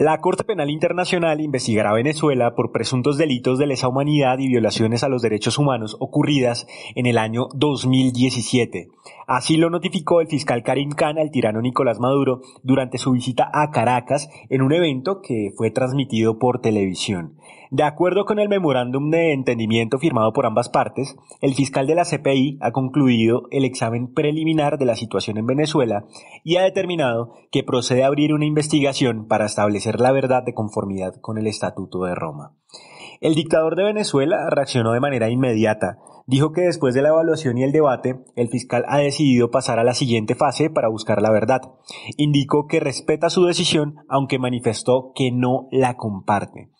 La Corte Penal Internacional investigará a Venezuela por presuntos delitos de lesa humanidad y violaciones a los derechos humanos ocurridas en el año 2017. Así lo notificó el fiscal Karim Khan al tirano Nicolás Maduro durante su visita a Caracas en un evento que fue transmitido por televisión. De acuerdo con el memorándum de entendimiento firmado por ambas partes, el fiscal de la CPI ha concluido el examen preliminar de la situación en Venezuela y ha determinado que procede a abrir una investigación para establecer la verdad de conformidad con el Estatuto de Roma. El dictador de Venezuela reaccionó de manera inmediata. Dijo que después de la evaluación y el debate, el fiscal ha decidido pasar a la siguiente fase para buscar la verdad. Indicó que respeta su decisión, aunque manifestó que no la comparte.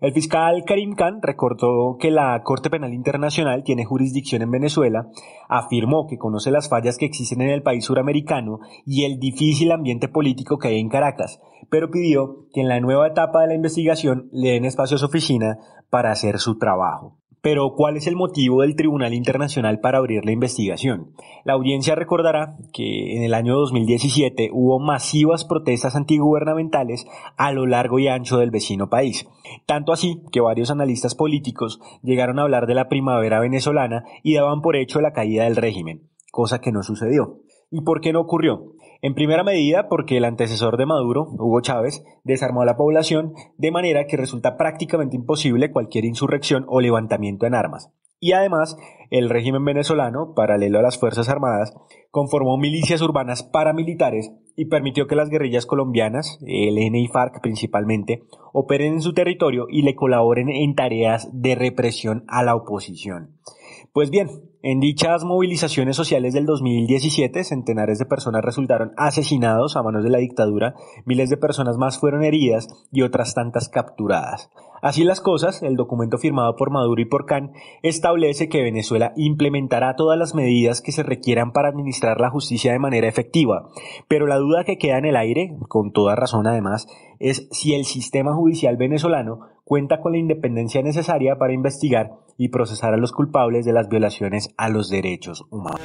El fiscal Karim Khan recordó que la Corte Penal Internacional tiene jurisdicción en Venezuela, afirmó que conoce las fallas que existen en el país suramericano y el difícil ambiente político que hay en Caracas, pero pidió que en la nueva etapa de la investigación le den espacio a su oficina para hacer su trabajo. Pero, ¿cuál es el motivo del Tribunal Internacional para abrir la investigación? La audiencia recordará que en el año 2017 hubo masivas protestas antigubernamentales a lo largo y ancho del vecino país. Tanto así que varios analistas políticos llegaron a hablar de la primavera venezolana y daban por hecho la caída del régimen, cosa que no sucedió. ¿Y por qué no ocurrió? En primera medida, porque el antecesor de Maduro, Hugo Chávez, desarmó a la población de manera que resulta prácticamente imposible cualquier insurrección o levantamiento en armas. Y además, el régimen venezolano, paralelo a las Fuerzas Armadas, conformó milicias urbanas paramilitares y permitió que las guerrillas colombianas, N y FARC principalmente, operen en su territorio y le colaboren en tareas de represión a la oposición. Pues bien, en dichas movilizaciones sociales del 2017, centenares de personas resultaron asesinados a manos de la dictadura, miles de personas más fueron heridas y otras tantas capturadas. Así las cosas, el documento firmado por Maduro y por Can establece que Venezuela implementará todas las medidas que se requieran para administrar la justicia de manera efectiva. Pero la duda que queda en el aire, con toda razón además, es si el sistema judicial venezolano cuenta con la independencia necesaria para investigar y procesar a los culpables de las violaciones a los derechos humanos.